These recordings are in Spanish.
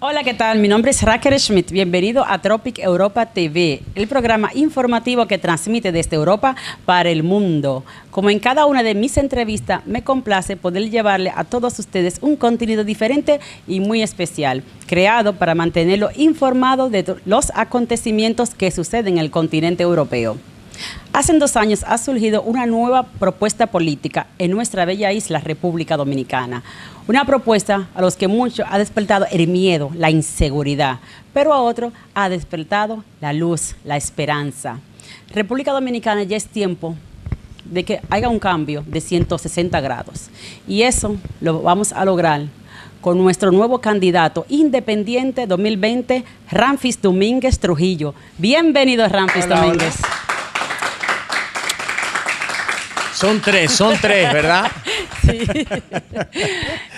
Hola, ¿qué tal? Mi nombre es Raquel Schmidt. Bienvenido a Tropic Europa TV, el programa informativo que transmite desde Europa para el mundo. Como en cada una de mis entrevistas, me complace poder llevarle a todos ustedes un contenido diferente y muy especial, creado para mantenerlo informado de los acontecimientos que suceden en el continente europeo. Hace dos años ha surgido una nueva propuesta política en nuestra bella isla, República Dominicana. Una propuesta a los que muchos ha despertado el miedo, la inseguridad, pero a otros ha despertado la luz, la esperanza. República Dominicana ya es tiempo de que haya un cambio de 160 grados. Y eso lo vamos a lograr con nuestro nuevo candidato independiente 2020, Ramfis Domínguez Trujillo. Bienvenido, Ramfis Domínguez. Son tres, son tres, ¿verdad? Sí.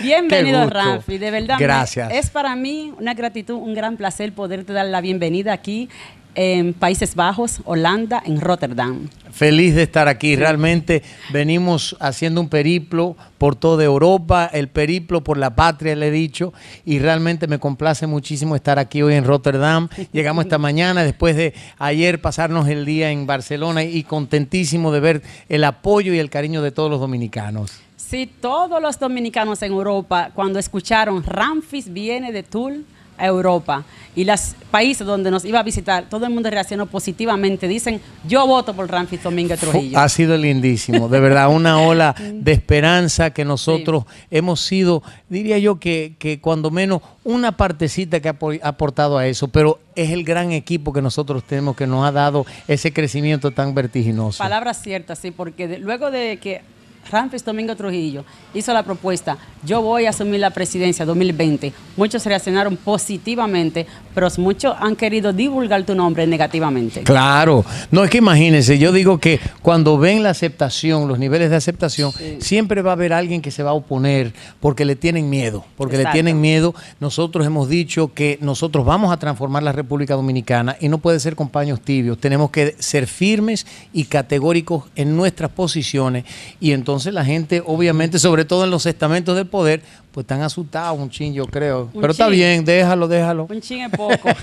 Bienvenido, Rafi. De verdad, gracias. es para mí una gratitud, un gran placer poderte dar la bienvenida aquí en Países Bajos, Holanda, en Rotterdam. Feliz de estar aquí. Realmente venimos haciendo un periplo por toda Europa, el periplo por la patria, le he dicho, y realmente me complace muchísimo estar aquí hoy en Rotterdam. Llegamos esta mañana después de ayer pasarnos el día en Barcelona y contentísimo de ver el apoyo y el cariño de todos los dominicanos. Sí, todos los dominicanos en Europa, cuando escucharon Ramfis viene de Tul, Europa y los países donde nos iba a visitar, todo el mundo reaccionó positivamente. Dicen, yo voto por Ramfis Domínguez Trujillo. Ha sido lindísimo, de verdad, una ola de esperanza que nosotros hemos sido, diría yo que, cuando menos una partecita que ha aportado a eso, pero es el gran equipo que nosotros tenemos que nos ha dado ese crecimiento tan vertiginoso. Palabras ciertas, sí, porque luego de que Ramfis Domingo Trujillo hizo la propuesta, yo voy a asumir la presidencia 2020. Muchos reaccionaron positivamente, pero muchos han querido divulgar tu nombre negativamente. Claro, no es que imagínense, yo digo que cuando ven la aceptación, los niveles de aceptación, siempre va a haber alguien que se va a oponer porque le tienen miedo, porque le tienen miedo. Nosotros hemos dicho que nosotros vamos a transformar la República Dominicana y no puede ser compañeros tibios, tenemos que ser firmes y categóricos en nuestras posiciones y entonces entonces la gente, obviamente, sobre todo en los estamentos del poder, pues están asustados un chin, yo creo. Pero está bien, déjalo, déjalo. Un chin es poco.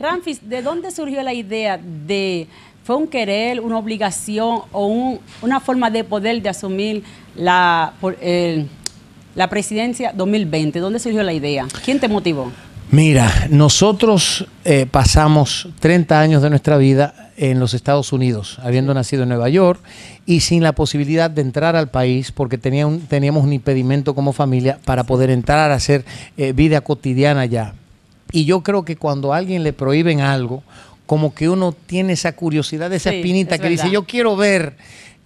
Ramfis, ¿de dónde surgió la idea de, fue un querer, una obligación o una forma de poder de asumir la, la presidencia 2020? ¿Dónde surgió la idea? ¿Quién te motivó? Mira, nosotros eh, pasamos 30 años de nuestra vida en los Estados Unidos, habiendo nacido en Nueva York y sin la posibilidad de entrar al país porque tenía teníamos un impedimento como familia para poder entrar a hacer eh, vida cotidiana allá. Y yo creo que cuando a alguien le prohíben algo, como que uno tiene esa curiosidad, esa espinita que dice, yo quiero ver,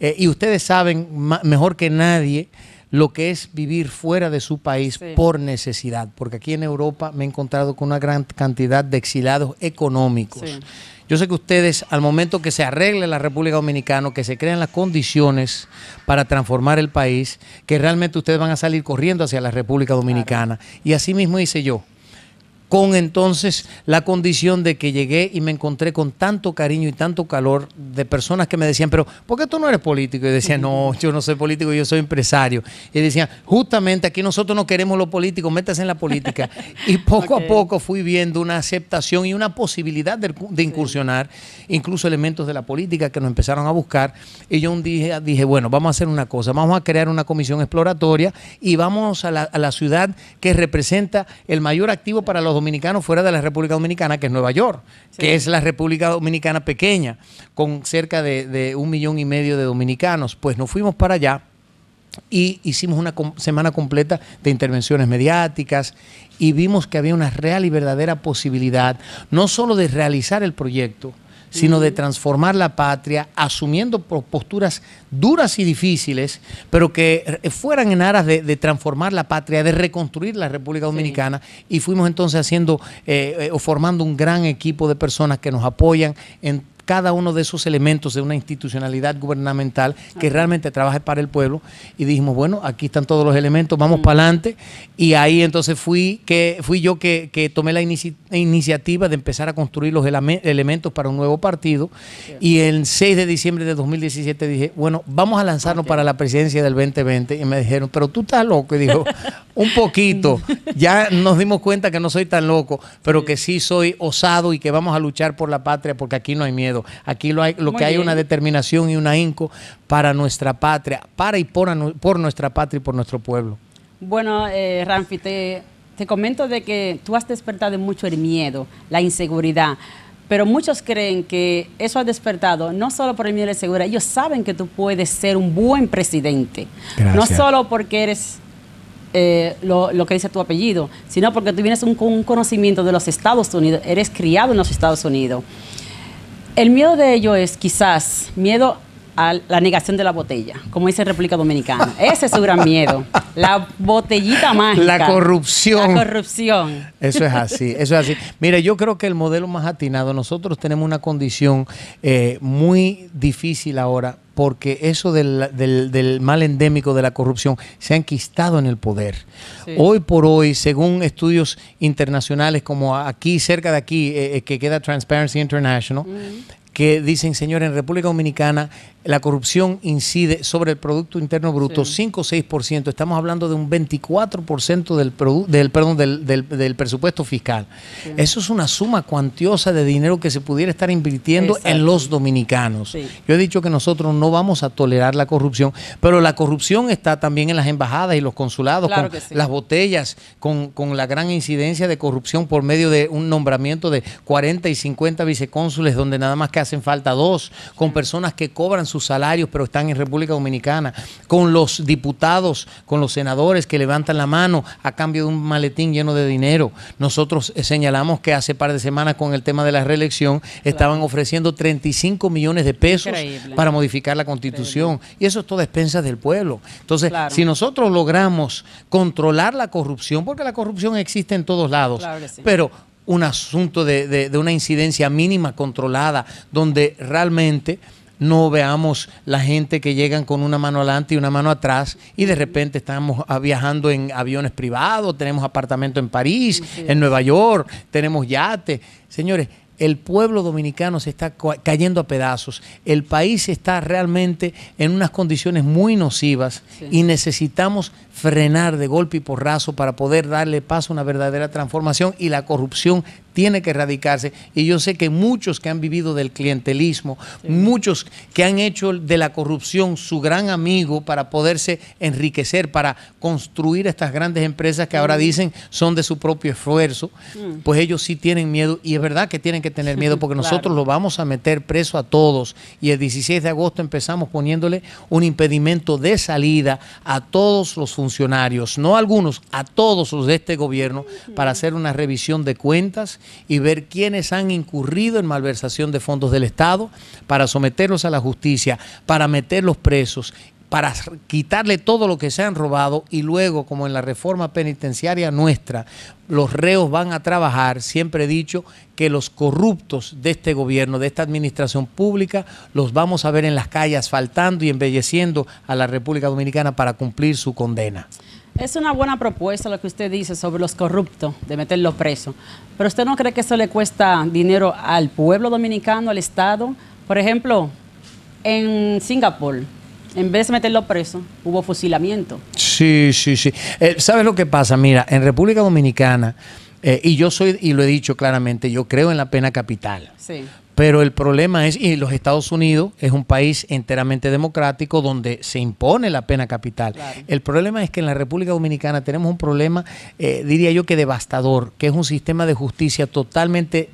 eh, y ustedes saben mejor que nadie lo que es vivir fuera de su país por necesidad, porque aquí en Europa me he encontrado con una gran cantidad de exilados económicos. Yo sé que ustedes, al momento que se arregle la República Dominicana, que se crean las condiciones para transformar el país, que realmente ustedes van a salir corriendo hacia la República Dominicana. Y así mismo hice yo con entonces la condición de que llegué y me encontré con tanto cariño y tanto calor de personas que me decían, pero ¿por qué tú no eres político? Y decía, no, yo no soy político, yo soy empresario. Y decían, justamente aquí nosotros no queremos lo político métase en la política. Y poco a poco fui viendo una aceptación y una posibilidad de, incursionar, incluso elementos de la política que nos empezaron a buscar. Y yo un día dije, bueno, vamos a hacer una cosa, vamos a crear una comisión exploratoria y vamos a la, a la ciudad que representa el mayor activo para los dominicanos fuera de la República Dominicana, que es Nueva York, que es la República Dominicana pequeña, con cerca de, de un millón y medio de dominicanos. Pues nos fuimos para allá y hicimos una semana completa de intervenciones mediáticas y vimos que había una real y verdadera posibilidad, no solo de realizar el proyecto, sino de transformar la patria asumiendo posturas duras y difíciles, pero que eh, fueran en aras de, transformar la patria, de reconstruir la República Dominicana. Y fuimos entonces haciendo eh, eh, o formando un gran equipo de personas que nos apoyan en cada uno de esos elementos de una institucionalidad gubernamental que realmente trabaje para el pueblo. Y dijimos, bueno, aquí están todos los elementos, vamos para adelante. Y ahí entonces fui, que, fui yo que, tomé la iniciativa de empezar a construir los elementos para un nuevo partido. Y el 6 de diciembre de 2017 dije, bueno, vamos a lanzarnos para la presidencia del 2020. Y me dijeron, pero tú estás loco. Y dijo, un poquito. Ya nos dimos cuenta que no soy tan loco, pero que sí soy osado y que vamos a luchar por la patria porque aquí no hay miedo. Aquí lo, que hay hay una determinación y una ahínco para nuestra patria, para y por, nuestra patria y por nuestro pueblo. Bueno, eh, Ramfi, te, comento de que tú has despertado mucho el miedo, la inseguridad pero muchos creen que eso ha despertado no solo por el miedo de seguridad, ellos saben que tú puedes ser un buen presidente, no solo porque eres eh, lo, que dice tu apellido, sino porque tú vienes un, conocimiento de los Estados Unidos, eres criado en los Estados Unidos. El miedo de ello es quizás miedo a la negación de la botella, como dice República Dominicana. Ese es su gran miedo. La botellita mágica. La corrupción. La corrupción. Eso es así, eso es así. Mire, yo creo que el modelo más atinado, nosotros tenemos una condición eh, muy difícil ahora porque eso del, mal endémico de la corrupción se ha enquistado en el poder. Hoy por hoy, según estudios internacionales como aquí, cerca de aquí, eh, eh, que queda Transparency International, mm. que dicen, señores, en República Dominicana la corrupción incide sobre el Producto Interno Bruto 5 o 6%. Estamos hablando de un 24% del, del, perdón, del, del, del presupuesto fiscal. Eso es una suma cuantiosa de dinero que se pudiera estar invirtiendo en los dominicanos. Yo he dicho que nosotros no vamos a tolerar la corrupción, pero la corrupción está también en las embajadas y los consulados, con las botellas, con, con la gran incidencia de corrupción por medio de un nombramiento de 40 y 50 vicecónsules donde nada más que hacen falta dos, con personas que cobran sus salarios, pero están en República Dominicana, con los diputados, con los senadores que levantan la mano a cambio de un maletín lleno de dinero. Nosotros eh, señalamos que hace par de semanas con el tema de la reelección estaban ofreciendo 35 millones de pesos para modificar la constitución. Y eso es toda expensas del pueblo. Entonces, si nosotros logramos controlar la corrupción, porque la corrupción existe en todos lados, pero un asunto de, una incidencia mínima controlada, donde realmente no veamos la gente que llegan con una mano adelante y una mano atrás y de repente estamos ah, viajando en aviones privados, tenemos apartamento en París, en Nueva York, tenemos yates. Señores, el pueblo dominicano se está cayendo a pedazos, el país está realmente en unas condiciones muy nocivas y necesitamos frenar de golpe y porrazo para poder darle paso a una verdadera transformación y la corrupción tiene que erradicarse. Y yo sé que muchos que han vivido del clientelismo, muchos que han hecho de la corrupción su gran amigo para poderse enriquecer, para construir estas grandes empresas que ahora mm. dicen son de su propio esfuerzo, mm. pues ellos sí tienen miedo. Y es verdad que tienen que tener miedo porque nosotros los lo vamos a meter preso a todos. Y el 16 de agosto empezamos poniéndole un impedimento de salida a todos los funcionarios, no algunos, a todos los de este gobierno, para hacer una revisión de cuentas y ver quiénes han incurrido en malversación de fondos del Estado para someterlos a la justicia, para meterlos presos para quitarle todo lo que se han robado y luego, como en la reforma penitenciaria nuestra, los reos van a trabajar, siempre he dicho que los corruptos de este gobierno, de esta administración pública, los vamos a ver en las calles faltando y embelleciendo a la República Dominicana para cumplir su condena. Es una buena propuesta lo que usted dice sobre los corruptos, de meterlos presos. Pero usted no cree que eso le cuesta dinero al pueblo dominicano, al Estado. Por ejemplo, en Singapur, en vez de meterlo preso, hubo fusilamiento. Sí, sí, sí. Eh, ¿Sabes lo que pasa? Mira, en República Dominicana, eh, y yo soy, y lo he dicho claramente, yo creo en la pena capital. Sí. Pero el problema es, y los Estados Unidos es un país enteramente democrático donde se impone la pena capital. El problema es que en la República Dominicana tenemos un problema, eh, diría yo que devastador, que es un sistema de justicia totalmente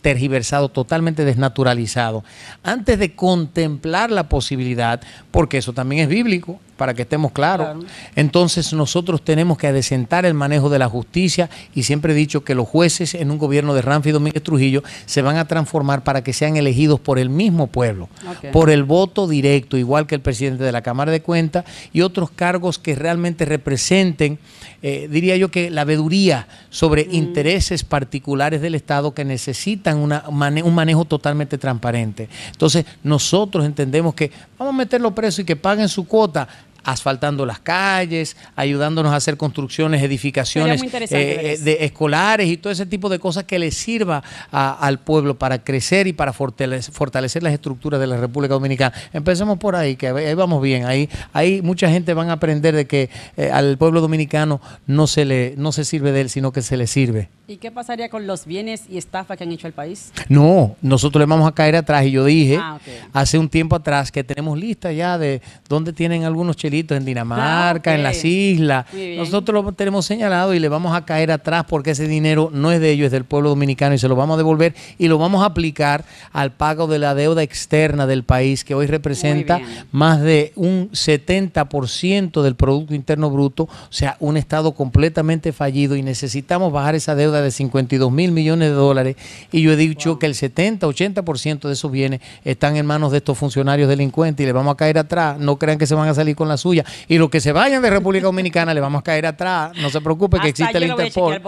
tergiversado, totalmente desnaturalizado. Antes de contemplar la posibilidad, porque eso también es bíblico, para que estemos claros. Entonces nosotros tenemos que adecentar el manejo de la justicia y siempre he dicho que los jueces en un gobierno de Ramfi Domínguez Trujillo se van a transformar para que sean elegidos por el mismo pueblo, por el voto directo, igual que el presidente de la Cámara de Cuentas y otros cargos que realmente representen, eh, diría yo que la veduría sobre mm. intereses particulares del Estado que necesitan una, un manejo totalmente transparente. Entonces, nosotros entendemos que vamos a meterlo preso y que paguen su cuota asfaltando las calles, ayudándonos a hacer construcciones, edificaciones eh, eh, de escolares y todo ese tipo de cosas que le sirva al pueblo para crecer y para fortalecer, las estructuras de la República Dominicana. Empecemos por ahí, que ahí vamos bien, ahí, ahí mucha gente va a aprender de que eh, al pueblo dominicano no se le no se sirve de él, sino que se le sirve. ¿Y qué pasaría con los bienes y estafas que han hecho al país? No, nosotros le vamos a caer atrás y yo dije ah, hace un tiempo atrás que tenemos lista ya de dónde tienen algunos en ah, Dinamarca, en las islas. Nosotros lo tenemos señalado y le vamos a caer atrás porque ese dinero no es de ellos, es del pueblo dominicano y se lo vamos a devolver y lo vamos a aplicar al pago de la deuda externa del país que hoy representa más de un 70% del Producto Interno Bruto, o sea, un Estado completamente fallido y necesitamos bajar esa deuda de 52 mil millones de dólares y yo he dicho que el 70, 80% de esos bienes están en manos de estos funcionarios delincuentes y le vamos a caer atrás, no crean que se van a salir con la suya. Y los que se vayan de República Dominicana le vamos a caer atrás. No se preocupe que existe el Interpol.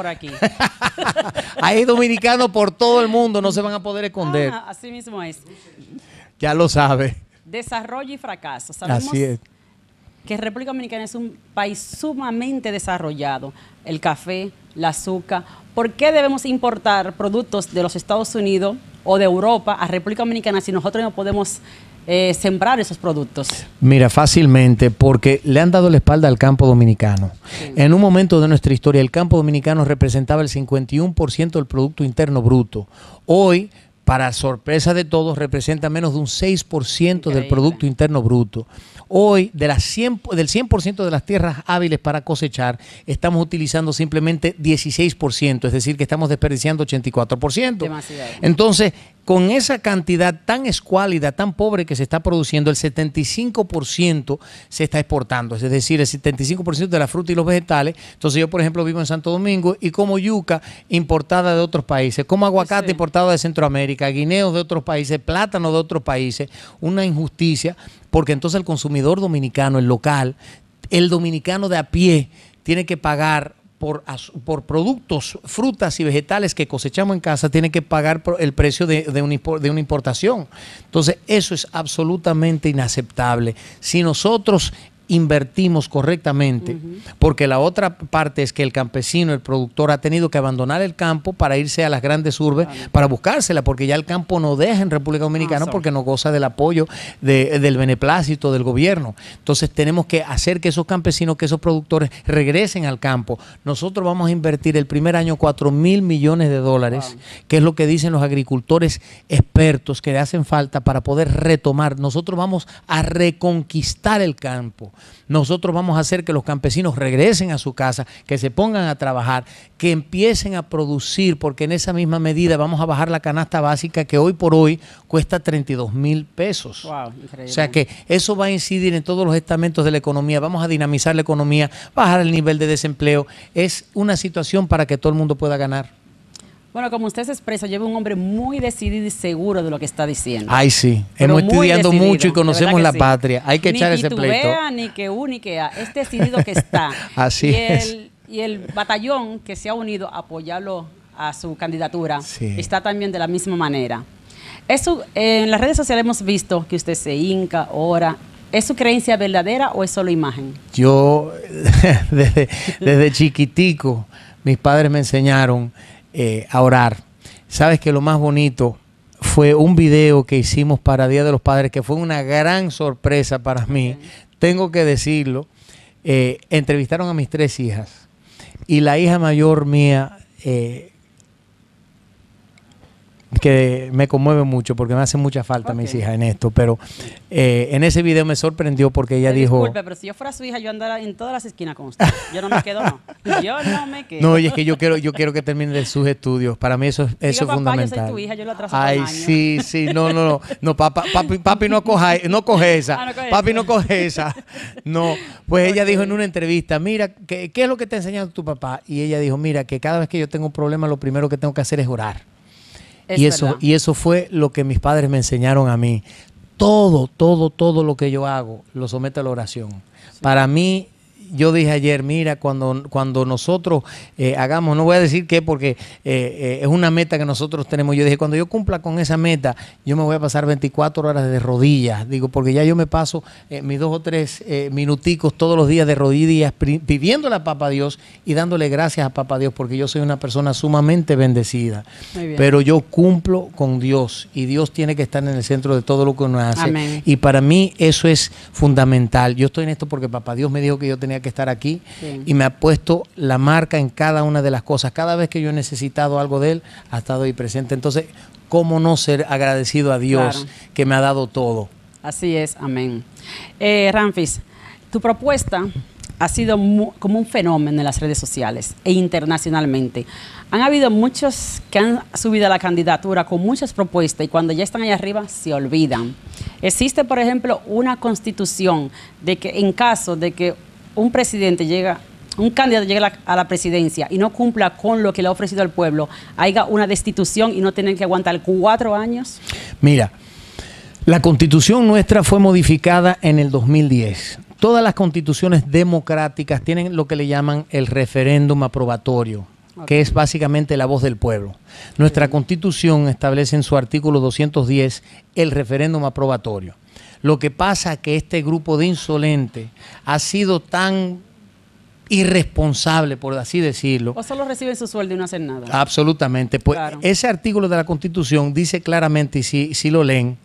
Hay dominicanos por todo el mundo, no se van a poder esconder. Ah, así mismo es. Ya lo sabe. Desarrollo y fracaso. ¿Sabemos? que República Dominicana es un país sumamente desarrollado, el café, la azúcar. ¿Por qué debemos importar productos de los Estados Unidos o de Europa a República Dominicana si nosotros no podemos eh, sembrar esos productos? Mira, fácilmente, porque le han dado la espalda al campo dominicano. En un momento de nuestra historia, el campo dominicano representaba el 51% del Producto Interno Bruto. Hoy, para sorpresa de todos, representa menos de un 6% del Producto Interno Bruto. Hoy, de las del 100% de las tierras hábiles para cosechar, estamos utilizando simplemente 16%, es decir, que estamos desperdiciando 84%. Demasiado. Entonces, con esa cantidad tan escuálida, tan pobre que se está produciendo, el 75% se está exportando, es decir, el 75% de la fruta y los vegetales. Entonces yo, por ejemplo, vivo en Santo Domingo y como yuca importada de otros países, como aguacate importada importado de Centroamérica, guineos de otros países, plátano de otros países, una injusticia, porque entonces el consumidor dominicano, el local, el dominicano de a pie, tiene que pagar por, por productos, frutas y vegetales que cosechamos en casa, tiene que pagar el precio de, una, de una importación. Entonces, eso es absolutamente inaceptable. Si nosotros invertimos correctamente, porque la otra parte es que el campesino, el productor, ha tenido que abandonar el campo para irse a las grandes urbes para buscársela, porque ya el campo no deja en República Dominicana ah, porque no goza del apoyo del beneplácito del gobierno. Entonces tenemos que hacer que esos campesinos, que esos productores regresen al campo. Nosotros vamos a invertir el primer año 4 mil millones de dólares, que es lo que dicen los agricultores expertos que le hacen falta para poder retomar. Nosotros vamos a reconquistar el campo nosotros vamos a hacer que los campesinos regresen a su casa, que se pongan a trabajar, que empiecen a producir, porque en esa misma medida vamos a bajar la canasta básica que hoy por hoy cuesta 32 mil pesos. o sea que eso va a incidir en todos los estamentos de la economía, vamos a dinamizar la economía, bajar el nivel de desempleo. Es una situación para que todo el mundo pueda ganar. Bueno, como usted se expresa, lleva un hombre muy decidido y seguro de lo que está diciendo. Ay, sí. Hemos estudiado mucho y conocemos la patria. Hay que echar ese pleito. ni que U, ni que A. Es decidido que está. Así y es. y el batallón que se ha unido a apoyarlo a su candidatura está también de la misma manera. en las redes sociales hemos visto que usted se hinca, ora. ¿Es su creencia verdadera o es solo imagen? Yo, desde chiquitico, mis padres me enseñaron eh, a orar. Sabes que lo más bonito fue un video que hicimos para Día de los Padres, que fue una gran sorpresa para mí, tengo que decirlo. Eh, entrevistaron a mis tres hijas y la hija mayor mía eh, que me conmueve mucho porque me hace mucha falta mis hijas en esto, pero eh, en ese video me sorprendió porque ella dijo... Disculpe, pero si yo fuera su hija, yo andara en todas las esquinas con usted. Yo no me quedo, no. Yo no me quedo. No, y es que yo quiero, yo quiero que termine sus estudios. Para mí eso, eso es fundamental. Yo tu hija, yo lo atraso Ay, sí, sí, no, no, no. no papi, papi, no, coja, no coge esa. Ah, papi, no coge esa. No, pues ella dijo en una entrevista, mira, ¿qué, ¿qué es lo que te ha enseñado tu papá? Y ella dijo, mira, que cada vez que yo tengo un problema, lo primero que tengo que hacer es orar y, eso, y eso fue lo que mis padres me enseñaron a mí. Todo, todo, todo lo que yo hago lo someto a la oración. Para mí, yo dije ayer, mira, cuando, cuando nosotros eh, hagamos, no voy a decir qué porque eh, eh, es una meta que nosotros tenemos, yo dije, cuando yo cumpla con esa meta, yo me voy a pasar 24 horas de rodillas, digo, porque ya yo me paso mis dos o tres minuticos todos los días de rodillas pidiéndole a Papa Dios y dándole gracias a Papá Dios, porque yo soy una persona sumamente bendecida, pero yo cumplo con Dios y Dios tiene que estar en el centro de todo lo que uno hace. Y para mí eso es fundamental. Yo estoy en esto porque Papá Dios me dijo que yo tenía que que estar aquí y me ha puesto la marca en cada una de las cosas. Cada vez que yo he necesitado algo de él, ha estado ahí presente. Entonces, ¿cómo no ser agradecido a Dios que me ha dado todo? Así es, amén. Eh, Ramfis, tu propuesta ha sido como un fenómeno en las redes sociales e internacionalmente. Han habido muchos que han subido a la candidatura con muchas propuestas y cuando ya están ahí arriba se olvidan. Existe, por ejemplo, una constitución de que en caso de que un presidente llega, un candidato llega a la, presidencia y no cumpla con lo que le ha ofrecido al pueblo, haya una destitución y no tener que aguantar cuatro años? Mira, la constitución nuestra fue modificada en el 2010. Todas las constituciones democráticas tienen lo que le llaman el referéndum aprobatorio, que es básicamente la voz del pueblo. Nuestra constitución establece en su artículo 210 el referéndum aprobatorio. Lo que pasa es que este grupo de insolentes ha sido tan irresponsable, por así decirlo. O solo reciben su sueldo y no hacen nada. Absolutamente. Pues, ese artículo de la Constitución dice claramente, y si, lo leen,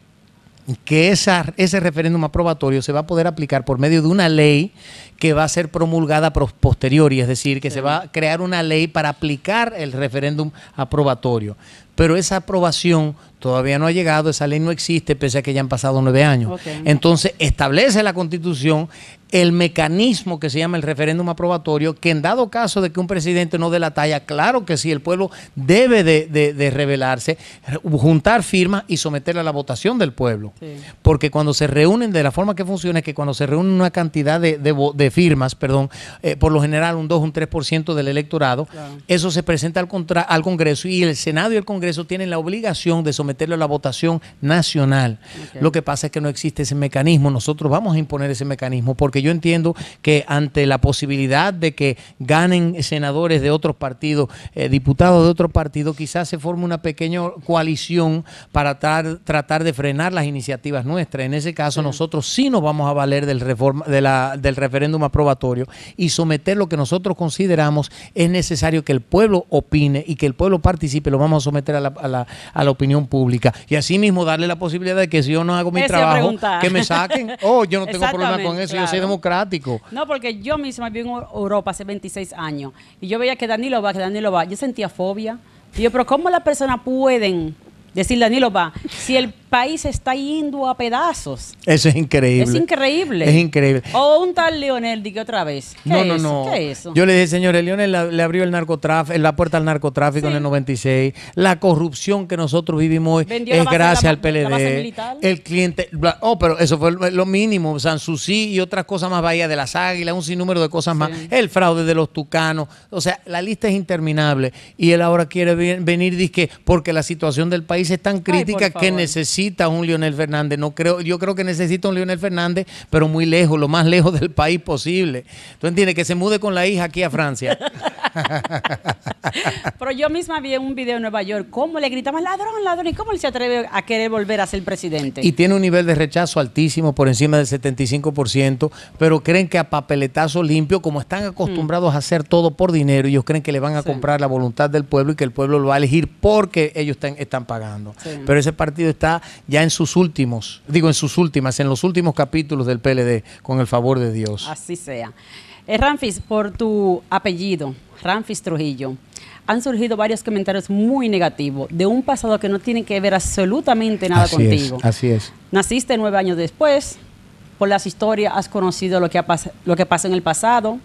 que ese referéndum aprobatorio se va a poder aplicar por medio de una ley que va a ser promulgada posterior, y es decir, que se va a crear una ley para aplicar el referéndum aprobatorio. Pero esa aprobación Todavía no ha llegado, esa ley no existe, pese a que ya han pasado nueve años. Entonces, establece la constitución el mecanismo que se llama el referéndum aprobatorio, que en dado caso de que un presidente no dé la talla, claro que sí, el pueblo debe de, de, rebelarse, juntar firmas y someterla a la votación del pueblo. Porque cuando se reúnen, de la forma que funciona, es que cuando se reúnen una cantidad de, de firmas, perdón, eh, por lo general un 2, un 3% del electorado, eso se presenta al, contra, al Congreso y el Senado y el Congreso tienen la obligación de someterlo a la votación nacional. Lo que pasa es que no existe ese mecanismo, nosotros vamos a imponer ese mecanismo porque yo entiendo que ante la posibilidad de que ganen senadores de otros partidos, eh, diputados de otros partidos, quizás se forme una pequeña coalición para tratar de frenar las iniciativas nuestras. En ese caso, nosotros sí nos vamos a valer del, reforma, del referéndum aprobatorio y someter lo que nosotros consideramos es necesario que el pueblo opine y que el pueblo participe, lo vamos a someter a la, opinión pública. Y asimismo darle la posibilidad de que si yo no hago mi trabajo, que me saquen. Oh, yo no tengo problema con eso, yo democrático. No, porque yo misma viví en Europa hace 26 años y yo veía que Danilo va, que Danilo va. Yo sentía fobia. yo, pero ¿cómo las personas pueden decir Danilo va si el país está yendo a pedazos. Eso es increíble. Es increíble. Es increíble. O un tal Leonel, dije otra vez. no, no, no. eso? Yo le dije, señores, Leonel le abrió el narcotráfico, la puerta al narcotráfico en el 96. La corrupción que nosotros vivimos hoy es gracias al PLD. el cliente. Oh, pero eso fue lo mínimo. Susi y otras cosas más, Bahía de las Águilas, un sinnúmero de cosas más. El fraude de los tucanos. O sea, la lista es interminable. Y él ahora quiere venir, dice que porque la situación del país es tan crítica que necesita necesita un Lionel Fernández. No creo, yo creo que necesita un Lionel Fernández, pero muy lejos, lo más lejos del país posible. ¿Tú entiendes? Que se mude con la hija aquí a Francia. pero yo misma vi en un video en Nueva York cómo le gritaban ladrón, ladrón, y cómo él se atreve a querer volver a ser presidente. Y tiene un nivel de rechazo altísimo, por encima del 75%, pero creen que a papeletazo limpio, como están acostumbrados a hacer todo por dinero, ellos creen que le van a comprar la voluntad del pueblo y que el pueblo lo va a elegir porque ellos están, están pagando. Pero ese partido está ya en sus últimos, digo en sus últimas, en los últimos capítulos del PLD, con el favor de Dios. Así sea. Eh, Ramfis, por tu apellido, Ramfis Trujillo, han surgido varios comentarios muy negativos de un pasado que no tiene que ver absolutamente nada contigo. Es, así es. Naciste nueve años después, por las historias has conocido lo que, ha lo que pasó en el pasado.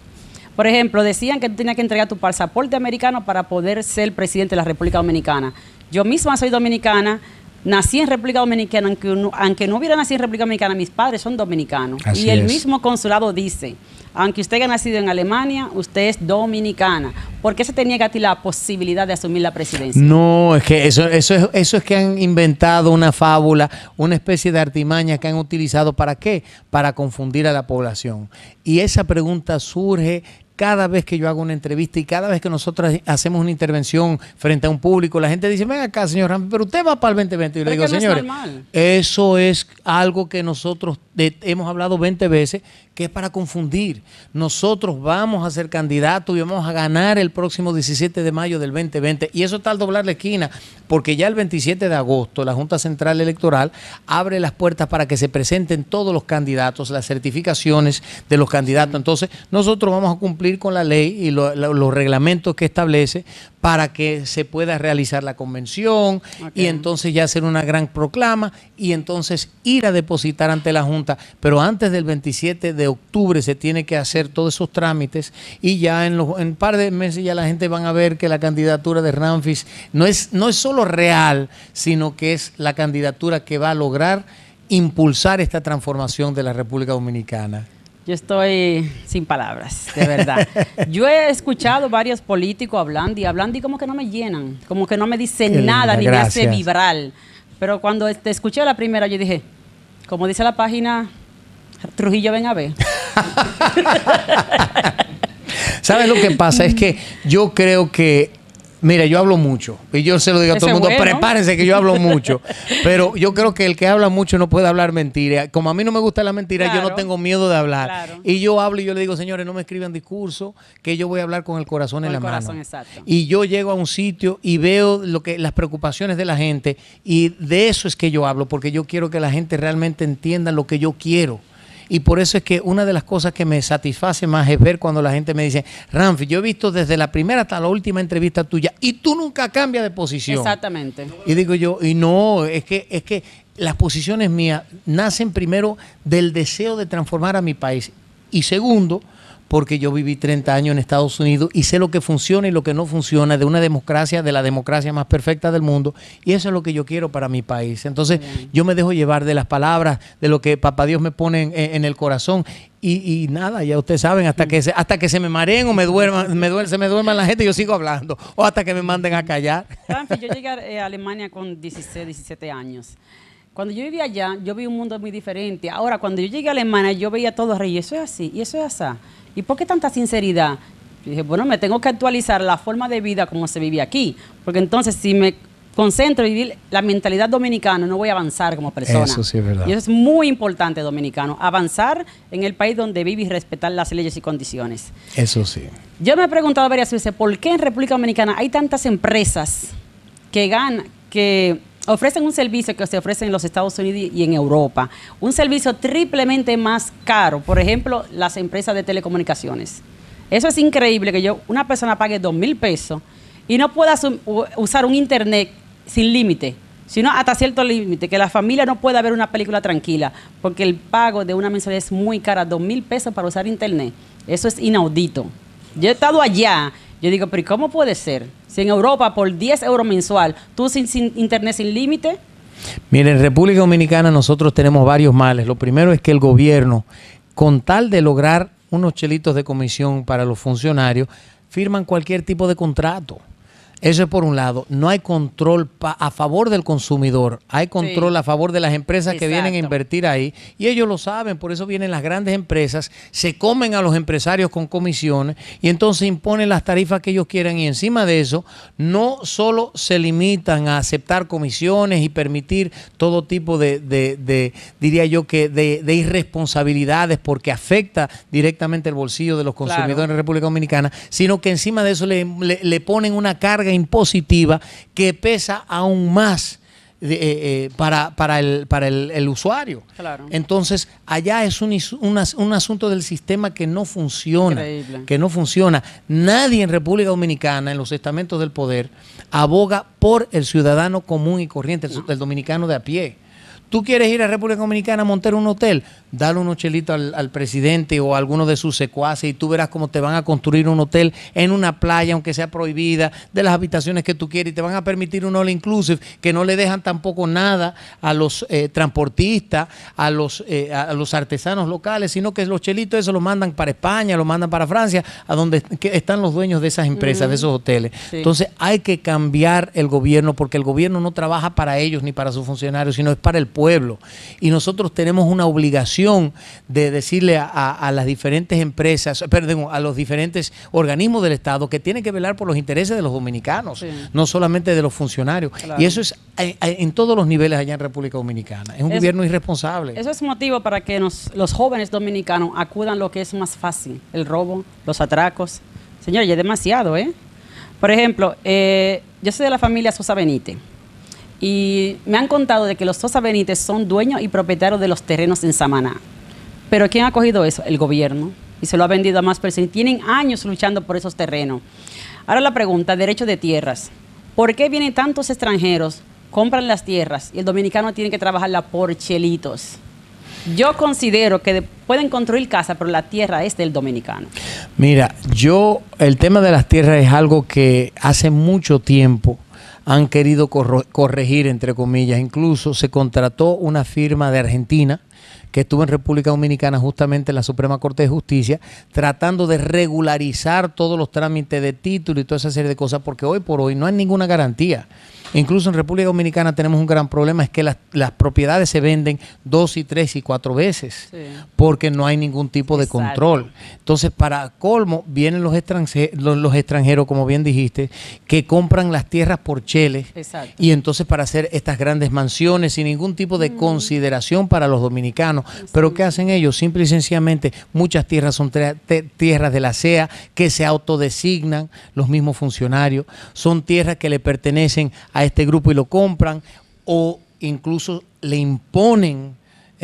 Por ejemplo, decían que tú tenías que entregar tu pasaporte americano para poder ser presidente de la República Dominicana. Yo misma soy dominicana, nací en República Dominicana, aunque no, hubiera nacido en República Dominicana, mis padres son dominicanos. y el mismo consulado dice, aunque usted haya nacido en Alemania, usted es dominicana. ¿Por qué se te niega a ti la posibilidad de asumir la presidencia? No, es que eso, eso, eso es que han inventado una fábula, una especie de artimaña que han utilizado para qué? Para confundir a la población. Y esa pregunta surge cada vez que yo hago una entrevista y cada vez que nosotros hacemos una intervención frente a un público, la gente dice, venga acá, señor Ramírez, pero usted va para el 2020. Y yo le digo, señores, eso es algo que nosotros hemos hablado 20 veces, que es para confundir. Nosotros vamos a ser candidatos y vamos a ganar el próximo 17 de mayo del 2020. Y eso está al doblar la esquina, porque ya el 27 de agosto la Junta Central Electoral abre las puertas para que se presenten todos los candidatos, las certificaciones de los candidatos. Entonces, nosotros vamos a cumplir con la ley y los reglamentos que establece para que se pueda realizar la convención y entonces ya hacer una gran proclama y entonces ir a depositar ante la Junta. Pero antes del 27 de octubre se tiene que hacer todos esos trámites y ya en un par de meses ya la gente van a ver que la candidatura de Ramfis no es, no es solo real, sino que es la candidatura que va a lograr impulsar esta transformación de la República Dominicana. Yo estoy sin palabras, de verdad. Yo he escuchado varios políticos hablando y hablando y como que no me llenan, como que no me dicen nada, ni me hace vibrar. Pero cuando te escuché la primera, yo dije, como dice la página, Trujillo ven a ver. ¿Sabes lo que pasa? Es que yo creo que Mira, yo hablo mucho. Y yo se lo digo a todo el mundo, prepárense que yo hablo mucho. Pero yo creo que el que habla mucho no puede hablar mentira. Como a mí no me gusta la mentira, yo no tengo miedo de hablar. Y yo hablo y yo le digo, señores, no me escriban discursos, que yo voy a hablar con el corazón en la mano. Y yo llego a un sitio y veo lo que las preocupaciones de la gente y de eso es que yo hablo, porque yo quiero que la gente realmente entienda lo que yo quiero y por eso es que una de las cosas que me satisface más es ver cuando la gente me dice, Ramfi, yo he visto desde la primera hasta la última entrevista tuya y tú nunca cambias de posición. Exactamente. Y digo yo, y no, es que, es que las posiciones mías nacen primero del deseo de transformar a mi país. Y segundo, porque yo viví 30 años en Estados Unidos y sé lo que funciona y lo que no funciona de una democracia, de la democracia más perfecta del mundo, y eso es lo que yo quiero para mi país. Entonces yo me dejo llevar de las palabras, de lo que papá Dios me pone en, el corazón. Y, nada, ya ustedes saben, hasta que se, hasta que se me mareen o me duerman, me se me duerman la gente, yo sigo hablando, o hasta que me manden a callar. Yo llegué a eh, Alemania con 16, 17 años. Cuando yo vivía allá, yo vi un mundo muy diferente. Ahora, cuando yo llegué a Alemania, yo veía todo rey, eso es así, y eso es así. ¿Y por qué tanta sinceridad? dije, bueno, me tengo que actualizar la forma de vida como se vive aquí, porque entonces si me concentro y vivir la mentalidad dominicana, no voy a avanzar como persona. Eso sí es verdad. Y eso es muy importante, dominicano, avanzar en el país donde vive y respetar las leyes y condiciones. Eso sí. Yo me he preguntado varias veces, ¿por qué en República Dominicana hay tantas empresas que ganan, que ofrecen un servicio que se ofrece en los Estados Unidos y en Europa, un servicio triplemente más caro, por ejemplo, las empresas de telecomunicaciones. Eso es increíble que yo, una persona pague dos mil pesos y no pueda usar un internet sin límite, sino hasta cierto límite, que la familia no pueda ver una película tranquila, porque el pago de una mensualidad es muy cara, dos mil pesos para usar internet. Eso es inaudito. Yo he estado allá, yo digo, pero ¿cómo puede ser? Si en Europa por 10 euros mensual, tú sin, internet sin límite. Mire, en República Dominicana nosotros tenemos varios males. Lo primero es que el gobierno, con tal de lograr unos chelitos de comisión para los funcionarios, firman cualquier tipo de contrato. Eso es por un lado. No hay control a favor del consumidor, hay control a favor de las empresas que vienen a invertir ahí. Y ellos lo saben, por eso vienen las grandes empresas, se comen a los empresarios con comisiones y entonces imponen las tarifas que ellos quieran. Y encima de eso, no solo se limitan a aceptar comisiones y permitir todo tipo de, diría yo que, de, irresponsabilidades porque afecta directamente el bolsillo de los consumidores en en República Dominicana, sino que encima de eso le ponen una carga impositiva que pesa aún más. Eh, eh, para, para, el, para el, usuario. Entonces, allá es un, asunto del sistema que no funciona. Que no funciona. Nadie en República Dominicana, en los estamentos del poder, aboga por el ciudadano común y corriente, el dominicano de a pie tú quieres ir a República Dominicana a montar un hotel, dale unos chelitos al, presidente o a alguno de sus secuaces y tú verás cómo te van a construir un hotel en una playa, aunque sea prohibida, de las habitaciones que tú quieres y te van a permitir un all inclusive, que no le dejan tampoco nada a los eh, transportistas, a los, eh, a los artesanos locales, sino que los chelitos esos los mandan para España, los mandan para Francia, a donde están los dueños de esas empresas, de esos hoteles. Entonces hay que cambiar el gobierno porque el gobierno no trabaja para ellos ni para sus funcionarios, sino es para el pueblo pueblo. Y nosotros tenemos una obligación de decirle a, las diferentes empresas, perdón, a los diferentes organismos del Estado que tienen que velar por los intereses de los dominicanos, no solamente de los funcionarios. Y eso es eh, eh, en todos los niveles allá en República Dominicana. Es un gobierno irresponsable. Eso es motivo para que los jóvenes dominicanos acudan lo que es más fácil, el robo, los atracos. Señor, ya es demasiado, ¿eh? Por ejemplo, eh, yo soy de la familia Sosa Benítez. Y me han contado de que los Sosa Benítez son dueños y propietarios de los terrenos en Samaná. Pero ¿quién ha cogido eso? El gobierno. Y se lo ha vendido a más personas. Tienen años luchando por esos terrenos. Ahora la pregunta, derecho de tierras. ¿Por qué vienen tantos extranjeros, compran las tierras y el dominicano tiene que trabajarla por chelitos? Yo considero que pueden construir casa, pero la tierra es del dominicano. Mira, yo, el tema de las tierras es algo que hace mucho tiempo han querido corregir, entre comillas. Incluso se contrató una firma de Argentina que estuvo en República Dominicana justamente en la Suprema Corte de Justicia, tratando de regularizar todos los trámites de título y toda esa serie de cosas, porque hoy por hoy no hay ninguna garantía. Incluso en República Dominicana tenemos un gran problema, es que las, propiedades se venden dos y tres y cuatro veces, porque no hay ningún tipo de control. Entonces, para colmo, vienen los extranjeros, los, los extranjeros, como bien dijiste, que compran las tierras por y entonces para hacer estas grandes mansiones sin ningún tipo de mm. consideración para los dominicanos. Pero ¿qué hacen ellos? Simple y sencillamente, muchas tierras son tierras de la SEA que se autodesignan los mismos funcionarios. Son tierras que le pertenecen a este grupo y lo compran o incluso le imponen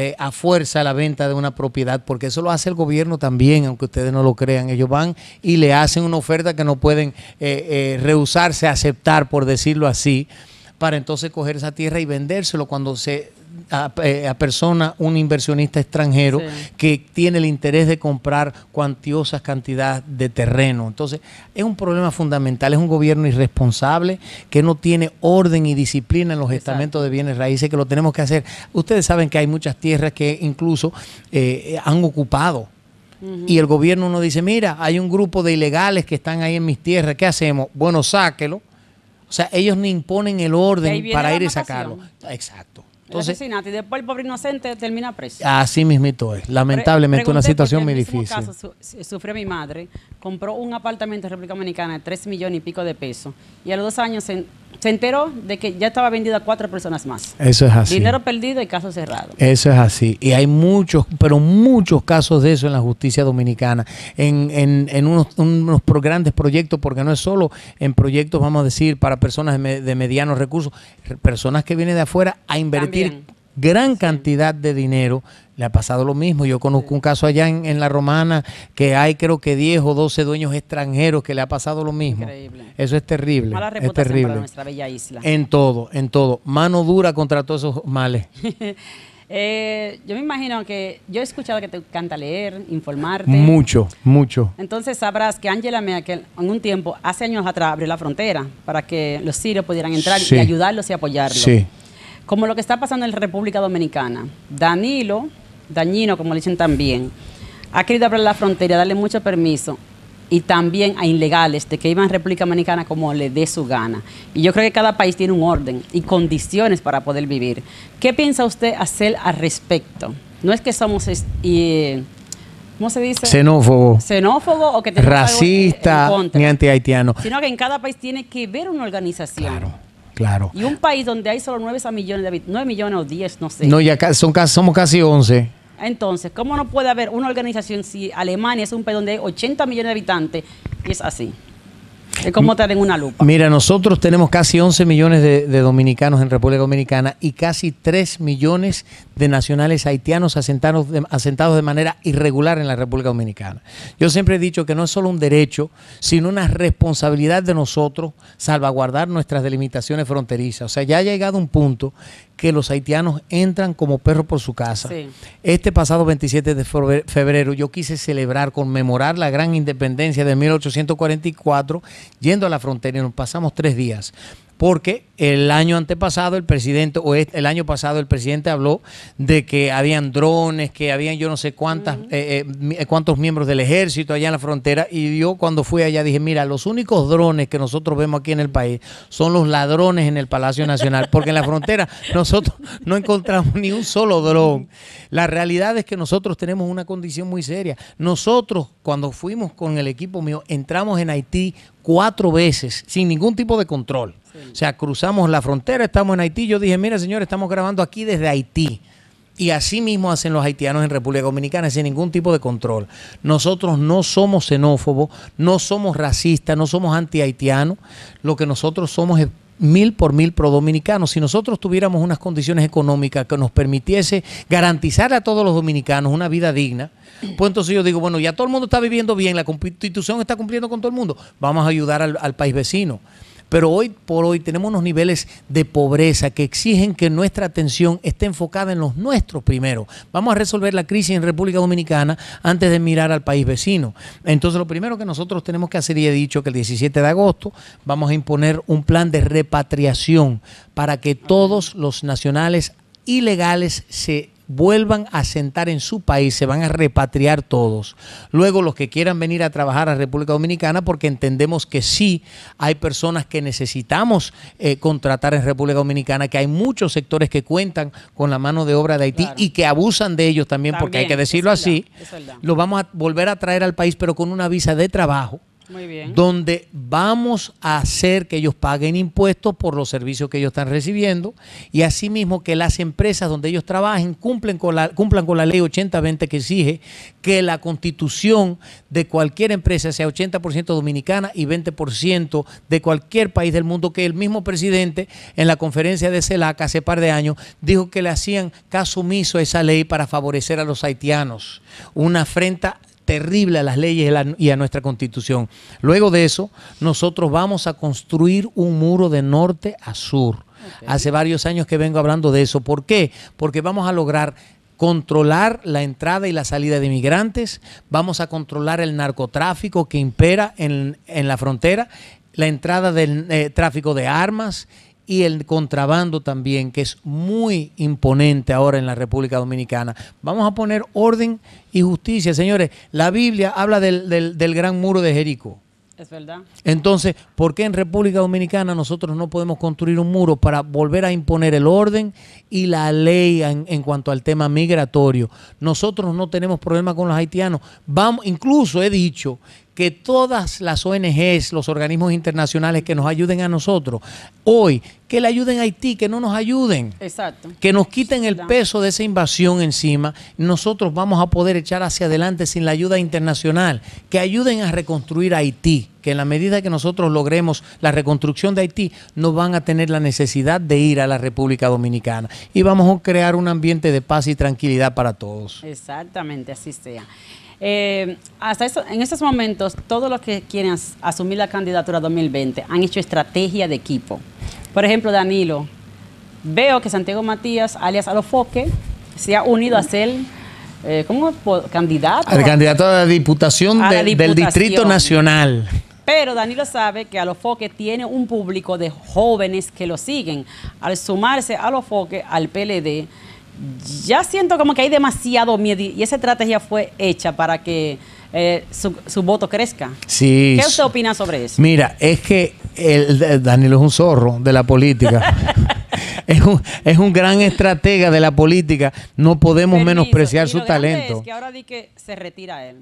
eh, a fuerza la venta de una propiedad, porque eso lo hace el gobierno también, aunque ustedes no lo crean. Ellos van y le hacen una oferta que no pueden eh, eh, rehusarse a aceptar, por decirlo así, para entonces coger esa tierra y vendérselo cuando se eh, a, persona, un inversionista extranjero que tiene el interés de comprar cuantiosas cantidades de terreno. Entonces, es un problema fundamental, es un gobierno irresponsable que no tiene orden y disciplina en los estamentos de bienes raíces, que lo tenemos que hacer. Ustedes saben que hay muchas tierras que incluso eh, han ocupado y el gobierno nos dice, mira, hay un grupo de ilegales que están ahí en mis tierras, ¿qué hacemos? Bueno, sáquelo. O sea, ellos ni imponen el orden para ir y sacarlo. Exacto. Entonces, y después el pobre inocente termina preso. Así mismito es. Lamentablemente una situación muy difícil. caso sufrió mi madre, compró un apartamento en República Dominicana de 3 millones y pico de pesos y a los dos años se, enteró de que ya estaba vendido a cuatro personas más. Eso es así. Dinero perdido y caso cerrado. Eso es así. Y hay muchos, pero muchos casos de eso en la justicia dominicana, en, unos, unos grandes proyectos, porque no es solo en proyectos, vamos a decir, para personas de, medianos recursos, personas que vienen de afuera a invertir gran cantidad de dinero. Le ha pasado lo mismo. Yo conozco un caso allá en, La Romana que hay creo que 10 o 12 dueños extranjeros que le ha pasado lo mismo. Eso es terrible. es terrible. En todo, en todo. Mano dura contra todos esos males. Eh, yo me imagino que yo he escuchado que te encanta leer, informarte. Mucho, mucho. Entonces sabrás que Angela Merkel en un tiempo, hace años atrás, abrió la frontera para que los sirios pudieran entrar y ayudarlos y apoyarlos. Sí como lo que está pasando en la República Dominicana. Danilo, dañino como le dicen también, ha querido abrir la frontera, darle mucho permiso y también a ilegales de que iban a República Dominicana como le dé su gana. Y yo creo que cada país tiene un orden y condiciones para poder vivir. ¿Qué piensa usted hacer al respecto? No es que somos... ¿Cómo se dice? Xenófobo. Xenófobo o que Racista, ni contra, ni Sino que en cada país tiene que ver una organización. Y un país donde hay solo 9 millones de habitantes, 9 millones o 10, no sé. No, ya somos casi 11. Entonces, ¿cómo no puede haber una organización si Alemania es un país donde hay 80 millones de habitantes y es así? Es como estar en una lupa. Mira, nosotros tenemos casi 11 millones de, dominicanos en República Dominicana y casi 3 millones de nacionales haitianos asentados asentados de manera irregular en la República Dominicana. Yo siempre he dicho que no es solo un derecho, sino una responsabilidad de nosotros salvaguardar nuestras delimitaciones fronterizas. O sea, ya ha llegado un punto que los haitianos entran como perro por su casa. Este pasado 27 de febrero yo quise celebrar, conmemorar la gran independencia de 1844 yendo a la frontera y nos pasamos tres días porque el año antepasado el presidente, o este, el año pasado el presidente habló de que habían drones, que habían yo no sé cuántas, eh, eh, eh, cuántos miembros del ejército allá en la frontera, y yo cuando fui allá dije, mira, los únicos drones que nosotros vemos aquí en el país son los ladrones en el Palacio Nacional, porque en la frontera nosotros no encontramos ni un solo dron. La realidad es que nosotros tenemos una condición muy seria. Nosotros, cuando fuimos con el equipo mío, entramos en Haití cuatro veces sin ningún tipo de control. O sea, cruzamos la frontera, estamos en Haití. Yo dije, mira, señor, estamos grabando aquí desde Haití. Y así mismo hacen los haitianos en República Dominicana sin ningún tipo de control. Nosotros no somos xenófobos, no somos racistas, no somos anti-haitianos. Lo que nosotros somos es mil por mil pro dominicanos. Si nosotros tuviéramos unas condiciones económicas que nos permitiese garantizar a todos los dominicanos una vida digna, pues entonces yo digo, bueno, ya todo el mundo está viviendo bien, la constitución está cumpliendo con todo el mundo, vamos a ayudar al país vecino. Pero hoy por hoy tenemos unos niveles de pobreza que exigen que nuestra atención esté enfocada en los nuestros primero. Vamos a resolver la crisis en República Dominicana antes de mirar al país vecino. Entonces lo primero que nosotros tenemos que hacer, y he dicho que el 17 de agosto vamos a imponer un plan de repatriación para que todos los nacionales ilegales se vuelvan a sentar en su país, se van a repatriar todos. Luego los que quieran venir a trabajar a República Dominicana, porque entendemos que sí hay personas que necesitamos eh, contratar en República Dominicana, que hay muchos sectores que cuentan con la mano de obra de Haití y que abusan de ellos también, también porque hay que decirlo así. Lo vamos a volver a traer al país, pero con una visa de trabajo donde vamos a hacer que ellos paguen impuestos por los servicios que ellos están recibiendo y asimismo que las empresas donde ellos trabajen con la, cumplan con la ley 80-20 que exige que la constitución de cualquier empresa sea 80% dominicana y 20% de cualquier país del mundo, que el mismo presidente en la conferencia de CELAC hace par de años dijo que le hacían caso omiso a esa ley para favorecer a los haitianos. Una afrenta terrible a las leyes y a nuestra constitución. Luego de eso, nosotros vamos a construir un muro de norte a sur. Hace varios años que vengo hablando de eso. ¿Por qué? Porque vamos a lograr controlar la entrada y la salida de inmigrantes, vamos a controlar el narcotráfico que impera en, la frontera, la entrada del eh, tráfico de armas, y el contrabando también, que es muy imponente ahora en la República Dominicana. Vamos a poner orden y justicia, señores. La Biblia habla del, gran muro de Jericó. Es verdad. Entonces, ¿por qué en República Dominicana nosotros no podemos construir un muro para volver a imponer el orden y la ley en, en cuanto al tema migratorio? Nosotros no tenemos problema con los haitianos. Vamos, incluso he dicho que todas las ONGs, los organismos internacionales que nos ayuden a nosotros, hoy, que le ayuden a Haití, que no nos ayuden, Exacto. que nos quiten el peso de esa invasión encima, nosotros vamos a poder echar hacia adelante sin la ayuda internacional, que ayuden a reconstruir Haití, que en la medida que nosotros logremos la reconstrucción de Haití, no van a tener la necesidad de ir a la República Dominicana y vamos a crear un ambiente de paz y tranquilidad para todos. Exactamente, así sea. Eh, hasta en estos momentos, todos los que quieren asumir la candidatura 2020 han hecho estrategia de equipo. Por ejemplo, Danilo, veo que Santiago Matías, alias Alofoque, se ha unido a ser eh, candidato. Al candidato a diputación, de, la diputación, del Distrito Nacional. Pero Danilo sabe que Alofoque tiene un público de jóvenes que lo siguen. Al sumarse Alofoque al PLD, ya siento como que hay demasiado miedo y esa estrategia fue hecha para que eh, su, voto crezca. ¿Qué usted opina sobre eso? Mira, es que el, Danilo es un zorro de la política. es, un, gran estratega de la política. No podemos menospreciar su talento. Es que ahora di que se retira él.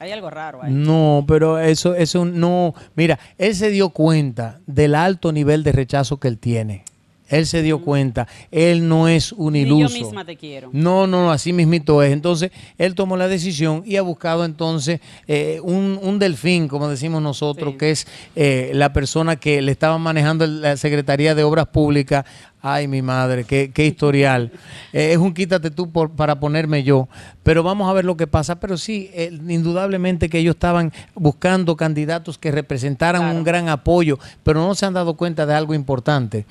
Hay algo raro ahí. No, pero eso, eso no. Mira, él se dio cuenta del alto nivel de rechazo que él tiene. Él se dio cuenta, él no es un iluso. yo misma te quiero. No, no, no, así mismito es. Entonces, él tomó la decisión y ha buscado entonces eh, un, delfín, como decimos nosotros, que es eh, la persona que le estaba manejando la Secretaría de Obras Públicas. Ay, mi madre, qué, qué historial. Eh, es un quítate tú para ponerme yo. Pero vamos a ver lo que pasa. Pero sí, indudablemente que ellos estaban buscando candidatos que representaran un gran apoyo, pero no se han dado cuenta de algo importante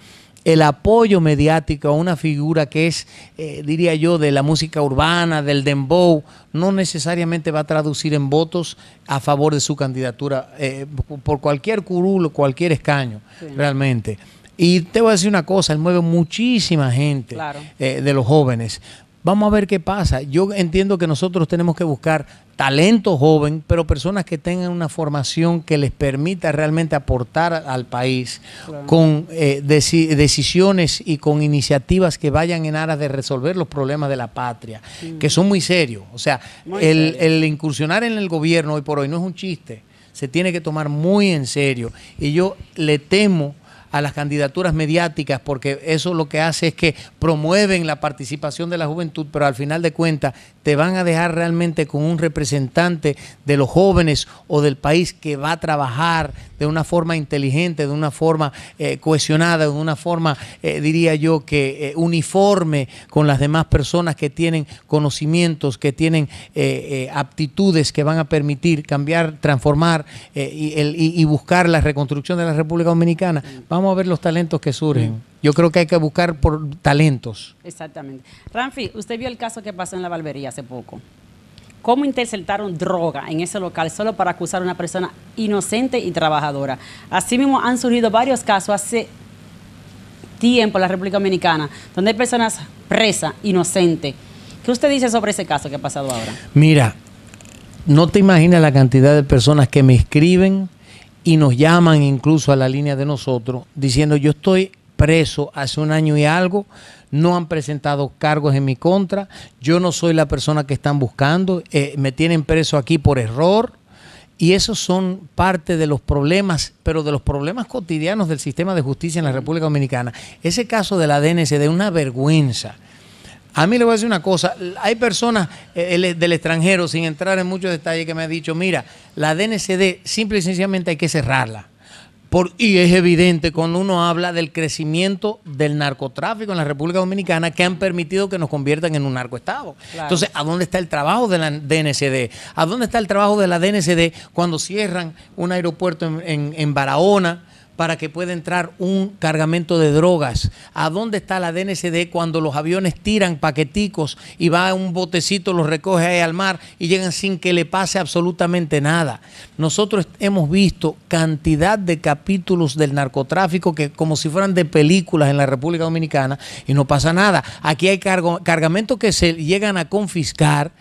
el apoyo mediático a una figura que es, eh, diría yo, de la música urbana, del dembow, no necesariamente va a traducir en votos a favor de su candidatura eh, por cualquier curulo, cualquier escaño, realmente. Y te voy a decir una cosa, él mueve muchísima gente eh, de los jóvenes. Vamos a ver qué pasa. Yo entiendo que nosotros tenemos que buscar talento joven, pero personas que tengan una formación que les permita realmente aportar al país con eh, decisiones y con iniciativas que vayan en aras de resolver los problemas de la patria, que son muy serios. O sea, el, el incursionar en el gobierno hoy por hoy no es un chiste, se tiene que tomar muy en serio. Y yo le temo a las candidaturas mediáticas, porque eso lo que hace es que promueven la participación de la juventud, pero al final de cuentas te van a dejar realmente con un representante de los jóvenes o del país que va a trabajar de una forma inteligente, de una forma eh, cohesionada, de una forma, eh, diría yo, que eh, uniforme con las demás personas que tienen conocimientos, que tienen aptitudes que van a permitir cambiar, transformar y, buscar la reconstrucción de la República Dominicana a ver los talentos que surgen. Yo creo que hay que buscar por talentos. Exactamente. Ramfi, usted vio el caso que pasó en la Valvería hace poco. ¿Cómo interceptaron droga en ese local solo para acusar a una persona inocente y trabajadora? Asimismo, han surgido varios casos hace tiempo en la República Dominicana donde hay personas presas, inocentes. ¿Qué usted dice sobre ese caso que ha pasado ahora? Mira, no te imaginas la cantidad de personas que me escriben y nos llaman incluso a la línea de nosotros diciendo yo estoy preso hace un año y algo, no han presentado cargos en mi contra, yo no soy la persona que están buscando, eh, me tienen preso aquí por error. Y esos son parte de los problemas, pero de los problemas cotidianos del sistema de justicia en la República Dominicana. Ese caso de la D.N.C. de una vergüenza. A mí le voy a decir una cosa, hay personas eh, del extranjero, sin entrar en muchos detalles, que me han dicho, mira, la DNCD simple y sencillamente hay que cerrarla. y es evidente cuando uno habla del crecimiento del narcotráfico en la República Dominicana que han permitido que nos conviertan en un narcoestado. Entonces, ¿a dónde está el trabajo de la DNCD? ¿A dónde está el trabajo de la DNCD cuando cierran un aeropuerto en Barahona? para que pueda entrar un cargamento de drogas? ¿A dónde está la DNCD cuando los aviones tiran paqueticos y va a un botecito, los recoge ahí al mar y llegan sin que le pase absolutamente nada? Nosotros hemos visto cantidad de capítulos del narcotráfico que como si fueran de películas en la República Dominicana y no pasa nada. Aquí hay cargamentos que se llegan a confiscar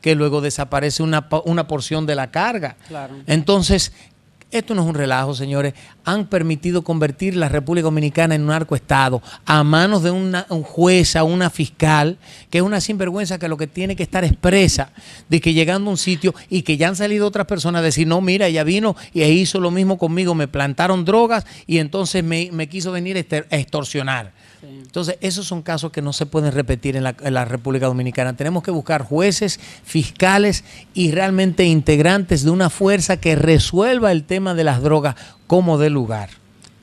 que luego desaparece una, porción de la carga. Entonces, esto no es un relajo, señores. Han permitido convertir la República Dominicana en un estado a manos de una jueza, una fiscal, que es una sinvergüenza que lo que tiene que estar expresa de que llegando a un sitio y que ya han salido otras personas a decir, no, mira, ella vino y e hizo lo mismo conmigo, me plantaron drogas y entonces me quiso venir a extorsionar. Entonces, esos son casos que no se pueden repetir en la, en la, República Dominicana. Tenemos que buscar jueces, fiscales y realmente integrantes de una fuerza que resuelva el tema de las drogas como de lugar.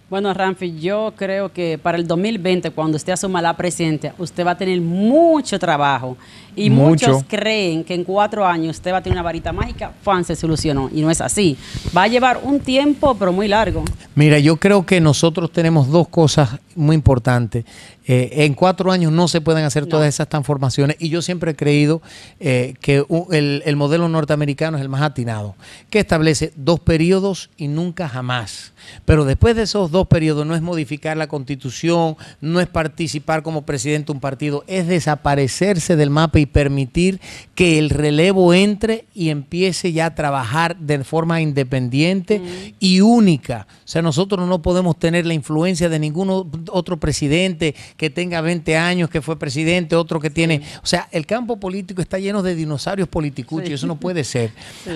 Bueno, Ramfi, yo creo que para el 2020, cuando usted asuma la presidencia, usted va a tener mucho trabajo. Y muchos creen que en cuatro años usted va a tener una varita mágica, fan se solucionó. Y no es así. Va a llevar un tiempo, pero muy largo. Mira, yo creo que nosotros tenemos dos cosas muy importantes. Eh, en cuatro años no se pueden hacer todas esas transformaciones. Y yo siempre he creído eh, que el, el modelo norteamericano es el más atinado, que establece dos periodos y nunca jamás. Pero después de esos dos, periodos no es modificar la constitución, no es participar como presidente de un partido, es desaparecerse del mapa y permitir que el relevo entre y empiece ya a trabajar de forma independiente mm. y única. O sea, nosotros no podemos tener la influencia de ningún otro presidente que tenga 20 años, que fue presidente, otro que tiene... O sea, el campo político está lleno de dinosaurios politicuchos, y eso no puede ser.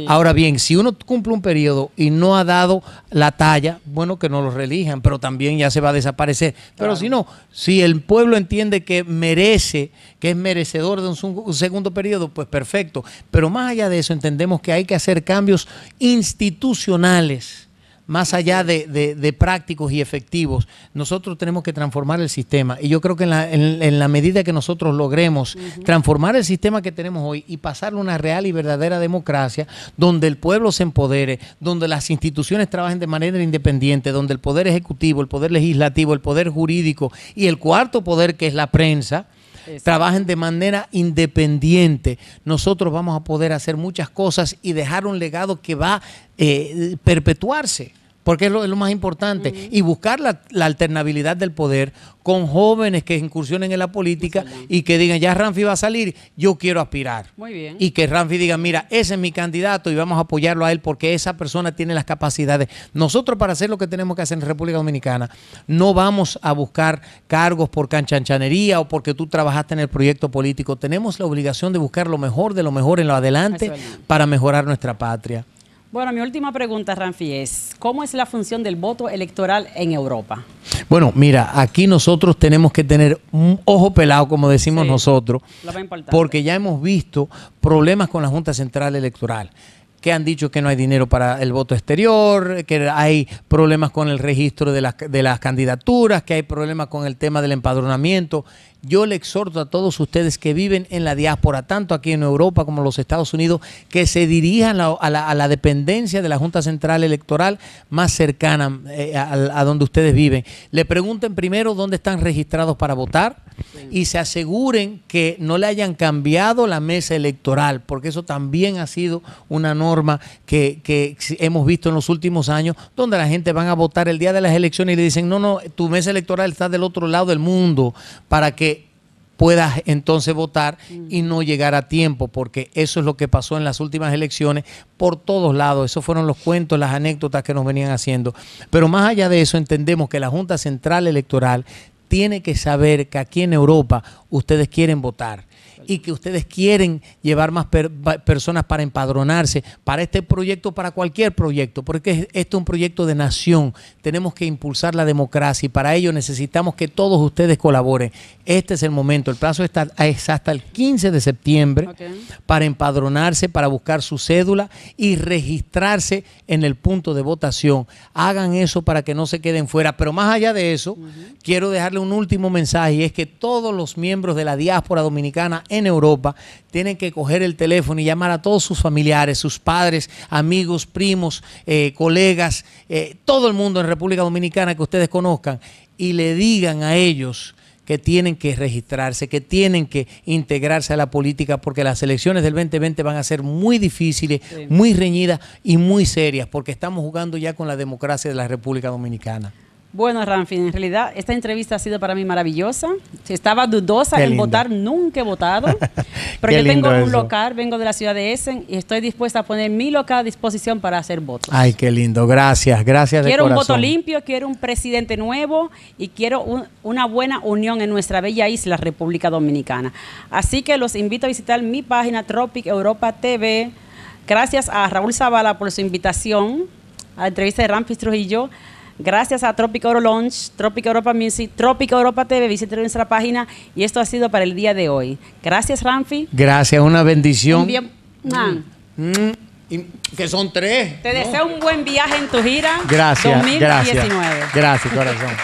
Ahora bien, si uno cumple un periodo y no ha dado la talla, bueno, que no lo relijan pero también ya se va a desaparecer. Pero si no, si el pueblo entiende que merece, que es merecedor de un, un segundo periodo, pues perfecto. Pero más allá de eso, entendemos que hay que hacer cambios institucionales más allá de, prácticos y efectivos, nosotros tenemos que transformar el sistema. Y yo creo que en la, en, la medida que nosotros logremos transformar el sistema que tenemos hoy y pasarlo a una real y verdadera democracia, donde el pueblo se empodere, donde las instituciones trabajen de manera independiente, donde el poder ejecutivo, el poder legislativo, el poder jurídico y el cuarto poder que es la prensa, trabajen de manera independiente, nosotros vamos a poder hacer muchas cosas y dejar un legado que va a eh, perpetuarse porque es lo, más importante, y buscar la, alternabilidad del poder con jóvenes que incursionen en la política y que digan, ya Ramfi va a salir, yo quiero aspirar. Muy bien. Y que Ramfi diga, mira, ese es mi candidato y vamos a apoyarlo a él porque esa persona tiene las capacidades. Nosotros para hacer lo que tenemos que hacer en República Dominicana, no vamos a buscar cargos por canchanchanería o porque tú trabajaste en el proyecto político. Tenemos la obligación de buscar lo mejor de lo mejor en lo adelante para mejorar nuestra patria. Bueno, mi última pregunta, Ranfi, es, ¿cómo es la función del voto electoral en Europa? Bueno, mira, aquí nosotros tenemos que tener un ojo pelado, como decimos nosotros, porque ya hemos visto problemas con la Junta Central Electoral que han dicho que no hay dinero para el voto exterior, que hay problemas con el registro de las, de las candidaturas, que hay problemas con el tema del empadronamiento yo le exhorto a todos ustedes que viven en la diáspora, tanto aquí en Europa como en los Estados Unidos, que se dirijan a, la, dependencia de la Junta Central Electoral más cercana eh, a, donde ustedes viven. Le pregunten primero dónde están registrados para votar y se aseguren que no le hayan cambiado la mesa electoral, porque eso también ha sido una norma que, hemos visto en los últimos años, donde la gente van a votar el día de las elecciones y le dicen, no, no, tu mesa electoral está del otro lado del mundo, para que puedas entonces votar y mm. no llegar a tiempo, porque eso es lo que pasó en las últimas elecciones por todos lados. Esos fueron los cuentos, las anécdotas que nos venían haciendo. Pero más allá de eso, entendemos que la Junta Central Electoral tiene que saber que aquí en Europa ustedes quieren votar y que ustedes quieren llevar más personas para empadronarse, para este proyecto, para cualquier proyecto, porque esto es un proyecto de nación. Tenemos que impulsar la democracia y para ello necesitamos que todos ustedes colaboren. Este es el momento. El plazo está, es hasta el 15 de septiembre para empadronarse, para buscar su cédula y registrarse en el punto de votación. Hagan eso para que no se queden fuera. Pero más allá de eso, quiero dejarle un último mensaje y es que todos los miembros de la diáspora dominicana en Europa tienen que coger el teléfono y llamar a todos sus familiares, sus padres, amigos, primos, eh, colegas, eh, todo el mundo en República Dominicana que ustedes conozcan y le digan a ellos que tienen que registrarse, que tienen que integrarse a la política, porque las elecciones del 2020 van a ser muy difíciles, muy reñidas y muy serias, porque estamos jugando ya con la democracia de la República Dominicana. Bueno, Ramfin, en realidad esta entrevista ha sido para mí maravillosa. Estaba dudosa en votar, nunca he votado. pero yo tengo un local, vengo de la ciudad de Essen y estoy dispuesta a poner mi local a disposición para hacer votos. Ay, qué lindo. Gracias, gracias. Quiero un voto limpio, quiero un presidente nuevo y quiero una buena unión en nuestra bella isla, República Dominicana. Así que los invito a visitar mi página Tropic Europa TV. Gracias a Raúl Zavala por su invitación a la entrevista de Ramfis Trujillo. Gracias a Tropic Oro Launch, Tropic Europa Music, Tropic Europa TV. Visiten nuestra página y esto ha sido para el día de hoy. Gracias, Ramfi. Gracias, una bendición. Ah. Mm, mm, que son tres. Te deseo un buen viaje en tu gira. Gracias. 2019. Gracias, gracias corazón.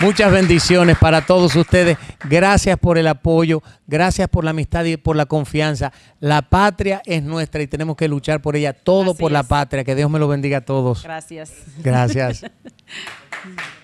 Muchas bendiciones para todos ustedes. Gracias por el apoyo, gracias por la amistad y por la confianza. La patria es nuestra y tenemos que luchar por ella, todo por la patria. Que Dios me lo bendiga a todos. Gracias. Gracias.